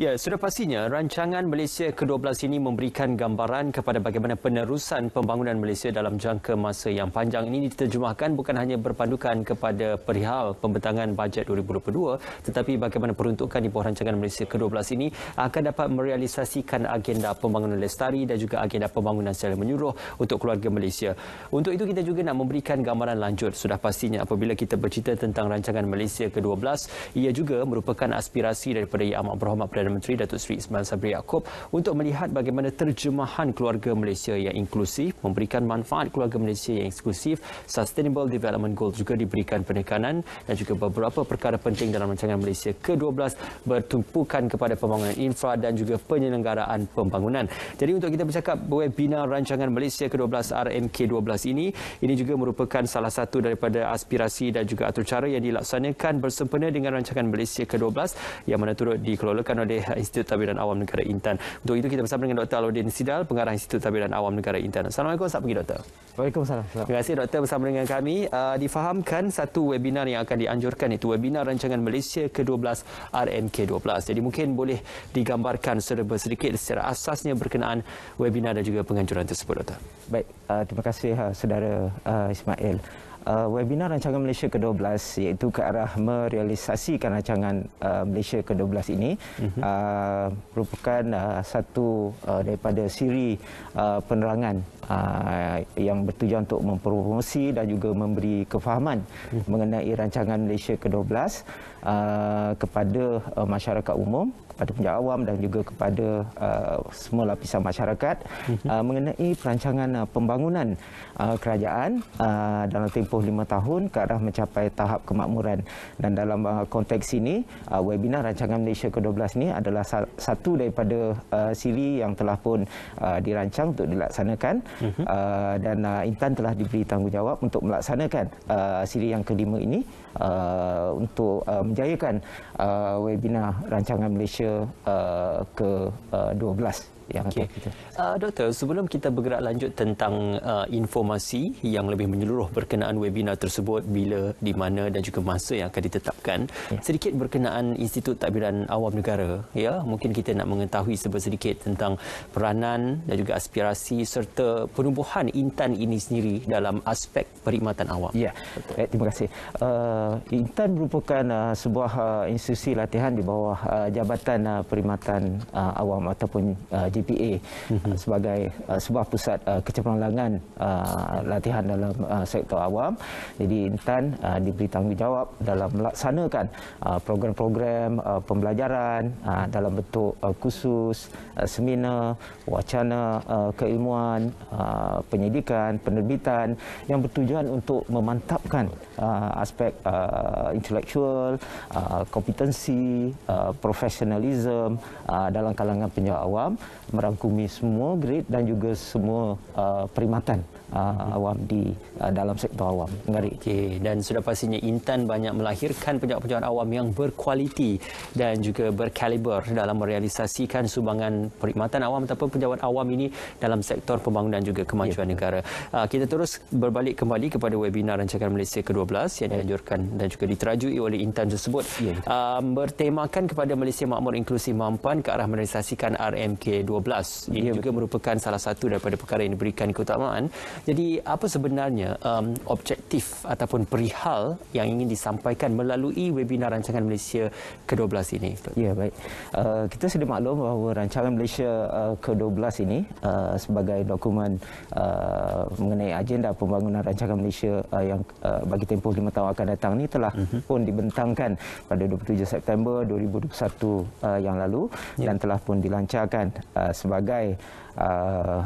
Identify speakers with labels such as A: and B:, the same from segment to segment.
A: Ya, sudah pastinya rancangan Malaysia ke-12 ini memberikan gambaran kepada bagaimana penerusan pembangunan Malaysia dalam jangka masa yang panjang ini diterjemahkan bukan hanya berpandukan kepada perihal pembentangan bajet 2022 tetapi bagaimana peruntukan di bawah rancangan Malaysia ke-12 ini akan dapat merealisasikan agenda pembangunan lestari dan juga agenda pembangunan secara menyuruh untuk keluarga Malaysia. Untuk itu kita juga nak memberikan gambaran lanjut sudah pastinya apabila kita bercerita tentang rancangan Malaysia ke-12 ia juga merupakan aspirasi daripada Yang Amat Berhormat Perdana Menteri Datuk Seri Ismail Sabri Yaakob untuk melihat bagaimana terjemahan keluarga Malaysia yang inklusif memberikan manfaat keluarga Malaysia yang eksklusif Sustainable Development Goal juga diberikan penekanan dan juga beberapa perkara penting dalam rancangan Malaysia ke-12 bertumpukan kepada pembangunan infra dan juga penyelenggaraan pembangunan. Jadi untuk kita bercakap webinar rancangan Malaysia ke-12 RMK12 ini, ini juga merupakan salah satu daripada aspirasi dan juga atur cara yang dilaksanakan bersempena dengan rancangan Malaysia ke-12 yang mana turut dikelolakan oleh oleh Institut Tabiran Awam Negara Intan. Untuk itu kita bersama dengan Dr. Aludin Sidal, pengarah Institut Tabiran Awam Negara Intan. Assalamualaikum, selamat pagi Doktor. Waalaikumsalam. Terima kasih Doktor bersama dengan kami. Uh, difahamkan satu webinar yang akan dianjurkan itu webinar rancangan Malaysia ke-12 RMK12. Jadi mungkin boleh digambarkan serba sedikit secara asasnya berkenaan webinar dan juga penganjuran tersebut Doktor.
B: Baik, uh, terima kasih uh, saudara uh, Ismail uh, webinar rancangan Malaysia ke-12 iaitu ke arah merealisasikan rancangan uh, Malaysia ke-12 ini mm-hmm. uh, merupakan uh, satu uh, daripada siri uh, penerangan uh, yang bertujuan untuk mempromosi dan juga memberi kefahaman mm-hmm. mengenai rancangan Malaysia ke-12 uh, kepada uh, masyarakat umum kepada penjawat awam dan juga kepada uh, semua lapisan masyarakat mm-hmm. uh, mengenai perancangan uh, pembangunan uh, kerajaan uh, dalam tempoh 75 tahun ke arah mencapai tahap kemakmuran dan dalam uh, konteks ini uh, webinar rancangan Malaysia ke-12 ini adalah sa satu daripada uh, siri yang telah pun uh, dirancang untuk dilaksanakan uh mhm. -huh. uh, dan uh, Intan telah diberi tanggungjawab untuk melaksanakan uh, siri yang kelima ini uh, untuk uh, menjayakan uh, webinar rancangan Malaysia uh, ke-12 uh, yang okay. kita.
A: Uh, Doktor, sebelum kita bergerak lanjut tentang uh, informasi yang lebih menyeluruh berkenaan webinar tersebut, bila, di mana dan juga masa yang akan ditetapkan, yeah. sedikit berkenaan Institut Takbiran Awam Negara, ya, mungkin kita nak mengetahui sedikit tentang peranan dan juga aspirasi serta penubuhan Intan ini sendiri dalam aspek perkhidmatan
B: awam. Ya, yeah. eh, terima kasih. Uh, Intan merupakan uh, sebuah uh, institusi latihan di bawah uh, Jabatan uh, Perkhidmatan uh, Awam ataupun uh, CPA mm-hmm. sebagai uh, sebuah pusat uh, kecemerlangan uh, latihan dalam uh, sektor awam. Jadi Intan uh, diberi tanggungjawab dalam melaksanakan uh, program-program uh, pembelajaran uh, dalam bentuk uh, khusus, uh, seminar, wacana uh, keilmuan, uh, penyidikan, penerbitan yang bertujuan untuk memantapkan uh, aspek uh, intellectual, uh, kompetensi, uh, profesionalisme uh, dalam kalangan penjawat awam merangkumi semua grade dan juga semua uh, perimatan uh, awam di uh, dalam sektor awam. Menarik. Okay. Dan sudah pastinya
A: Intan banyak melahirkan pejabat-pejabat awam yang berkualiti dan juga berkaliber dalam merealisasikan sumbangan perkhidmatan awam ataupun pejabat awam ini dalam sektor pembangunan juga kemajuan yeah. negara. Uh, kita terus berbalik kembali kepada webinar Rancangan Malaysia ke-12 yang dianjurkan dan juga diterajui oleh Intan tersebut. Yeah. Uh, um, bertemakan kepada Malaysia Makmur inklusi Mampan ke arah merealisasikan RMK 2012. Ini yeah. juga merupakan salah satu daripada perkara yang diberikan keutamaan. Jadi apa sebenarnya um, objektif ataupun perihal yang ingin
B: disampaikan melalui webinar Rancangan Malaysia ke-12 ini? Ya, baik. Uh, kita sudah maklum bahawa Rancangan Malaysia uh, ke-12 ini uh, sebagai dokumen uh, mengenai agenda pembangunan Rancangan Malaysia uh, yang uh, bagi tempoh lima tahun akan datang ini telah mm-hmm. pun dibentangkan pada 27 September 2021 uh, yang lalu yeah. dan telah pun dilancarkan uh, Uh, sebagai Uh,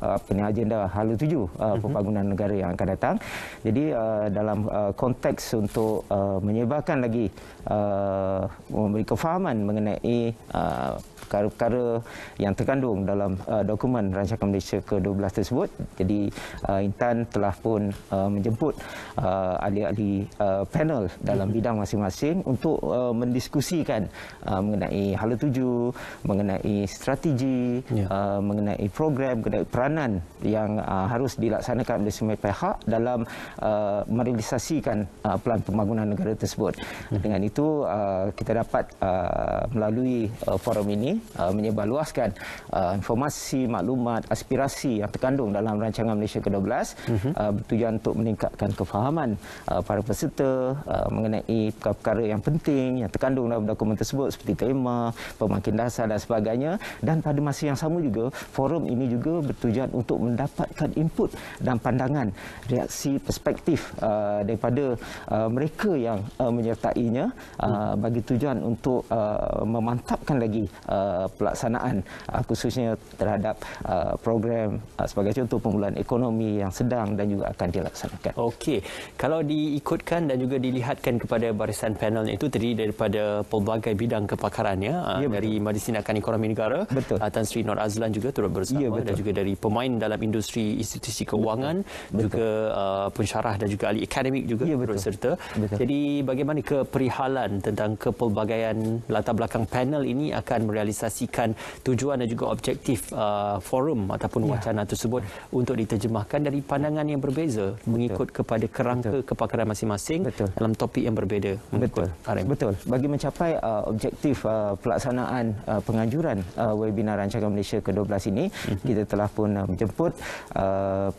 B: apa ni agenda hal tuju uh, mhm. pembangunan negara yang akan datang. Jadi uh, dalam uh, konteks untuk uh, menyebarkan lagi uh, memberi kefahaman mengenai uh, perkara-perkara yang terkandung dalam uh, dokumen Rancangan Malaysia ke-12 tersebut. Jadi uh, Intan telah pun uh, menjemput uh, ahli-ahli uh, panel dalam mhm. bidang masing-masing untuk uh, mendiskusikan uh, mengenai hala tuju, mengenai strategi ya. uh, mengenai program mengenai peranan yang uh, harus dilaksanakan oleh semua pihak dalam uh, merealisasikan uh, pelan pembangunan negara tersebut. Ya. Dengan itu uh, kita dapat uh, melalui uh, forum ini uh, menyebarluaskan uh, informasi, maklumat, aspirasi yang terkandung dalam rancangan Malaysia ke-12 uh-huh. uh, bertujuan untuk meningkatkan kefahaman uh, para peserta uh, mengenai perkara-perkara yang penting yang terkandung dalam dokumen tersebut seperti tema, pemakin dasar dan sebagainya dan pada masa masa yang sama juga forum ini juga bertujuan untuk mendapatkan input dan pandangan reaksi perspektif uh, daripada uh, mereka yang uh, menyertainya uh, hmm. bagi tujuan untuk uh, memantapkan lagi uh, pelaksanaan uh, khususnya terhadap uh, program uh, sebagai contoh pemulihan ekonomi yang sedang dan juga akan dilaksanakan. Okey, kalau
A: diikutkan dan juga dilihatkan kepada barisan panel itu terdiri daripada pelbagai bidang kepakarannya uh, ya, dari Medisin Akan Ekonomi Negara, uh, Tan Sri Nur Azlan juga turut bersama ya, dan juga dari pemain dalam industri institusi kewangan betul. juga betul. Uh, pensyarah dan juga ahli akademik juga ya, turut serta. Betul. Jadi bagaimana keperihalan tentang kepelbagaian latar belakang panel ini akan merealisasikan tujuan dan juga objektif uh, forum ataupun ya. wacana tersebut untuk diterjemahkan dari pandangan yang berbeza betul. mengikut kepada kerangka betul. kepakaran
B: masing-masing dalam topik yang berbeza. Betul. Betul. Bagi mencapai uh, objektif uh, pelaksanaan uh, penganjuran uh, webinar rancangan Cakap Malaysia ke-12 ini kita telah pun uh, menjemput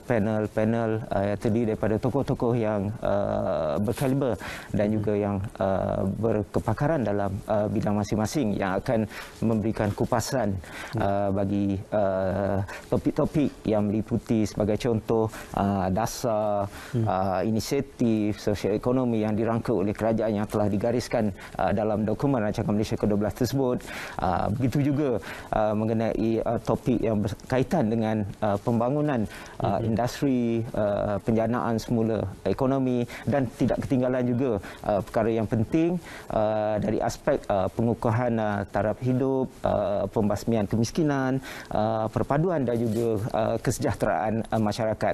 B: panel-panel uh, uh, yang terdiri daripada tokoh-tokoh yang uh, berkaliber dan juga yang uh, berkepakaran dalam uh, bidang masing-masing yang akan memberikan kupasan uh, bagi uh, topik-topik uh, yang meliputi sebagai contoh uh, dasar uh, inisiatif sosial ekonomi yang dirangka oleh kerajaan yang telah digariskan uh, dalam dokumen Rancangan Malaysia ke-12 tersebut uh, begitu juga uh, mengenai mengenai uh, topik yang berkaitan dengan uh, pembangunan uh, mm -hmm. industri, uh, penjanaan semula ekonomi dan tidak ketinggalan juga uh, perkara yang penting uh, dari aspek uh, pengukuhan uh, taraf hidup, uh, pembasmian kemiskinan, uh, perpaduan dan juga uh, kesejahteraan uh, masyarakat.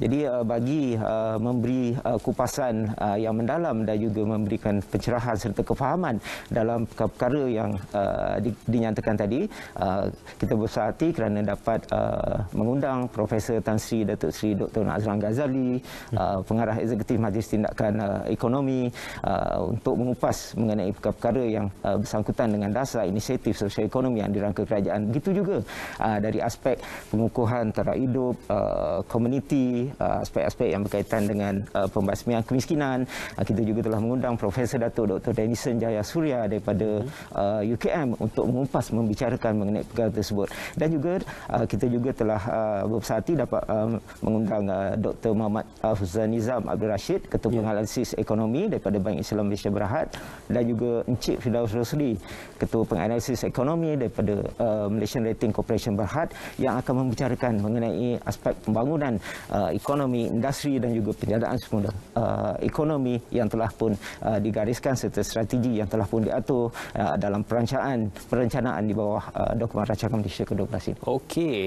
B: Jadi uh, bagi uh, memberi uh, kupasan uh, yang mendalam dan juga memberikan pencerahan serta kefahaman dalam perkara yang uh, dinyatakan tadi, uh, kita bersuah hati kerana dapat uh, mengundang Profesor Tan Sri Datuk Sri Dr. Nazran Ghazali hmm. uh, pengarah eksekutif Majlis Tindakan uh, Ekonomi uh, untuk mengupas mengenai perkara-perkara yang uh, bersangkutan dengan dasar inisiatif sosial ekonomi yang dirangka kerajaan begitu juga uh, dari aspek pengukuhan terhadap hidup uh, komuniti uh, aspek-aspek yang berkaitan dengan uh, pembasmian kemiskinan uh, kita juga telah mengundang Profesor Datuk Dr. Denison Jaya Surya daripada hmm. uh, UKM untuk mengupas membicarakan mengenai perkara tersebut dan juga uh, kita juga telah uh, bersatu dapat uh, mengundang uh, Dr. Muhammad Afzan Nizam Abdul Rashid Ketua yeah. Penganalisis Ekonomi daripada Bank Islam Malaysia Berhad dan juga Encik Firdaus Rosli Ketua Penganalisis Ekonomi daripada uh, Malaysian Rating Corporation Berhad yang akan membicarakan mengenai aspek pembangunan uh, ekonomi industri dan juga penjagaan semula uh, ekonomi yang telah pun uh, digariskan serta strategi yang telah pun diatur uh, dalam perancangan perancanaan di bawah uh, dokumen rancangan Cakap Malaysia ke-12 ini.
A: Okey,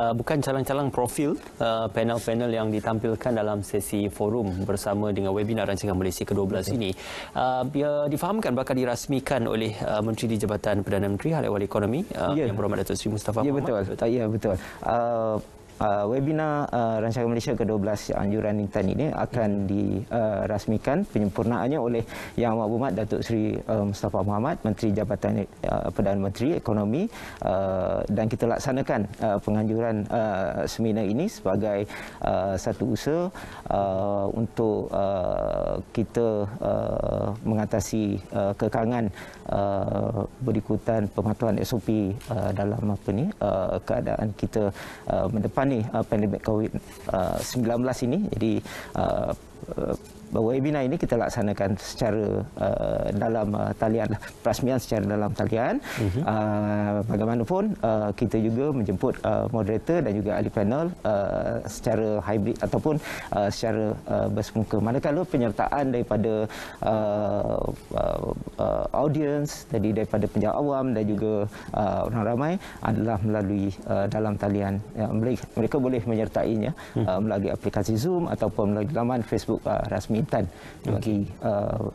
A: uh, bukan calon-calon profil uh, panel-panel uh, yang ditampilkan dalam sesi forum bersama dengan webinar Rancangan Malaysia kedua 12 okay. ini. Uh, ya, difahamkan bakal dirasmikan oleh uh, Menteri di Jabatan Perdana
B: Menteri, Hal Ehwal Ekonomi uh, yeah. yang berhormat Datuk Sri Mustafa yeah, Muhammad. Ya, betul. betul. Uh, betul. Uh, uh, webinar uh, Rancangan Malaysia ke-12 Anjuran Intan ini akan dirasmikan uh, penyempurnaannya oleh Yang Amat Bumat Datuk Seri uh, Mustafa Muhammad Menteri Jabatan uh, Perdana Menteri Ekonomi uh, dan kita laksanakan uh, penganjuran uh, seminar ini sebagai uh, satu usaha uh, untuk uh, kita uh, mengatasi uh, kekangan uh, berikutan pematuhan SOP uh, dalam apa ni uh, keadaan kita uh, mendepani ni uh, pandemik COVID-19 uh, ini. Jadi uh, uh bahawa webinar ini kita laksanakan secara uh, dalam uh, talian perasmian secara dalam talian mhm. uh -huh. uh, bagaimanapun uh, kita juga menjemput uh, moderator dan juga ahli panel uh, secara hybrid ataupun uh, secara uh, bersemuka manakala penyertaan daripada uh, uh, uh audience tadi daripada penjawat awam dan juga uh, orang ramai adalah melalui uh, dalam talian ya, mereka, mereka boleh menyertainya hmm. uh, melalui aplikasi Zoom ataupun melalui laman Facebook uh, rasmi Intan okay. bagi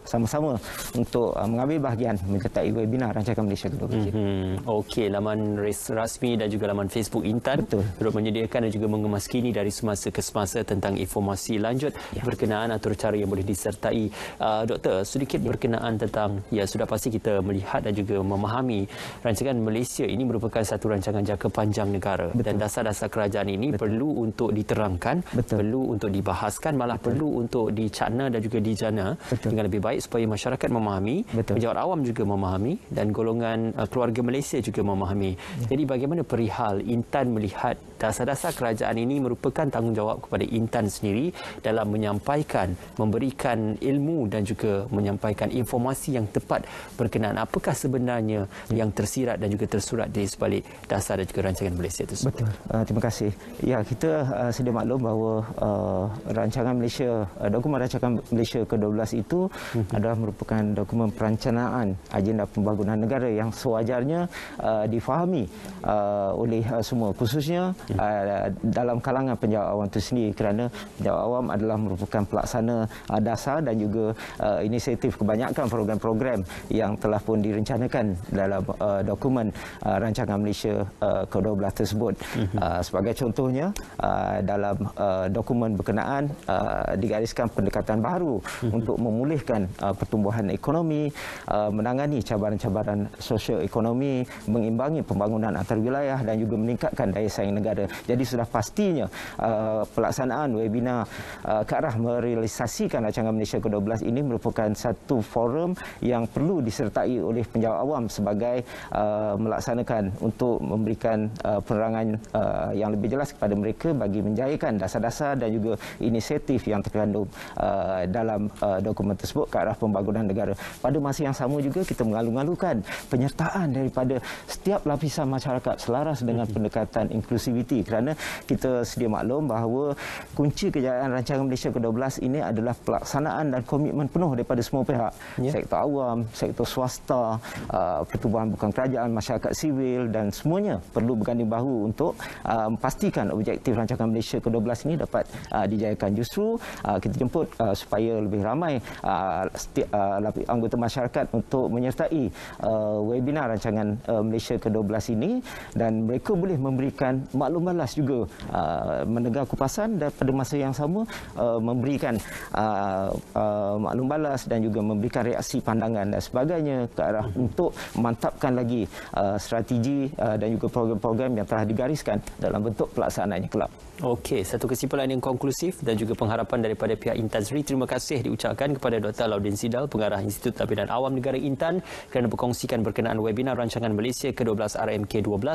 B: sama-sama uh, untuk uh, mengambil bahagian menyertai webinar Rancangan Malaysia Gedung Kecil.
A: Mm-hmm. Okey, laman rasmi dan juga laman Facebook Intan Betul. turut menyediakan dan juga mengemas kini dari semasa ke semasa tentang informasi lanjut ya. berkenaan atau cara yang boleh disertai. Uh, Doktor, sedikit ya. berkenaan tentang ya sudah pasti kita melihat dan juga memahami Rancangan Malaysia ini merupakan satu rancangan jangka panjang negara Betul. dan dasar-dasar kerajaan ini Betul. perlu untuk diterangkan, Betul. perlu untuk dibahaskan, malah Betul. perlu untuk dicatat sana dan juga di sana Betul. dengan lebih baik supaya masyarakat memahami, pejabat awam juga memahami dan golongan uh, keluarga Malaysia juga memahami. Ya. Jadi bagaimana perihal Intan melihat dasar-dasar kerajaan ini merupakan tanggungjawab kepada Intan sendiri dalam menyampaikan, memberikan ilmu dan juga menyampaikan informasi yang tepat berkenaan apakah sebenarnya ya. yang
B: tersirat dan juga tersurat di sebalik dasar dan juga rancangan Malaysia itu. Betul. Uh, terima kasih. Ya, kita uh, sedia maklum bahawa uh, rancangan Malaysia, uh, dokumen rancangan Pendidikan Malaysia ke-12 itu hmm. adalah merupakan dokumen perancanaan agenda pembangunan negara yang sewajarnya uh, difahami uh, oleh uh, semua khususnya mhm. uh, dalam kalangan penjawat awam itu sendiri kerana penjawat awam adalah merupakan pelaksana uh, dasar dan juga uh, inisiatif kebanyakan program-program yang telah pun direncanakan dalam uh, dokumen uh, rancangan Malaysia uh, ke-12 tersebut. Mhm. Uh, sebagai contohnya uh, dalam uh, dokumen berkenaan uh, digariskan pendekatan kekuatan baru untuk memulihkan uh, pertumbuhan ekonomi, uh, menangani cabaran-cabaran sosial ekonomi, mengimbangi pembangunan antar wilayah dan juga meningkatkan daya saing negara. Jadi sudah pastinya uh, pelaksanaan webinar uh, ke arah merealisasikan rancangan Malaysia ke-12 ini merupakan satu forum yang perlu disertai oleh penjawat awam sebagai uh, melaksanakan untuk memberikan uh, penerangan uh, yang lebih jelas kepada mereka bagi menjayakan dasar-dasar dan juga inisiatif yang terkandung uh, Eh, dalam uh, dokumen tersebut ke arah pembangunan negara. Pada masa yang sama juga kita mengalu-alukan penyertaan daripada setiap lapisan masyarakat selaras dengan mhm. pendekatan inklusiviti kerana kita sedia maklum bahawa kunci kejayaan rancangan Malaysia ke-12 ini adalah pelaksanaan dan komitmen penuh daripada semua pihak yeah. sektor awam, sektor swasta, uh, pertubuhan bukan kerajaan, masyarakat sivil dan semuanya perlu berganding bahu untuk uh, pastikan objektif rancangan Malaysia ke-12 ini dapat uh, dijayakan justru uh, kita jemput uh, uh, supaya lebih ramai uh, seti, uh, anggota masyarakat untuk menyertai uh, webinar rancangan uh, Malaysia ke-12 ini dan mereka boleh memberikan maklum balas juga uh, mendengar kupasan dan pada masa yang sama uh, memberikan uh, uh, maklum balas dan juga memberikan reaksi pandangan dan sebagainya ke arah hmm. untuk mantapkan lagi uh, strategi uh, dan juga program-program yang telah digariskan dalam bentuk pelaksanaannya kelab.
A: Okey, satu kesimpulan yang konklusif dan juga pengharapan daripada pihak Intazri Zahri. Terima kasih diucapkan kepada Dr. Laudin Sidal, pengarah Institut Tabidan Awam Negara Intan kerana berkongsikan berkenaan webinar rancangan Malaysia ke-12 RMK12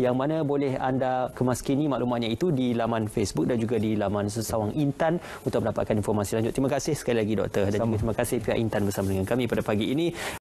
A: yang mana boleh anda kemaskini maklumatnya itu di laman Facebook dan juga di laman Sesawang Intan untuk mendapatkan informasi lanjut. Terima kasih sekali lagi Dr. Dan terima kasih pihak Intan bersama dengan kami pada pagi ini.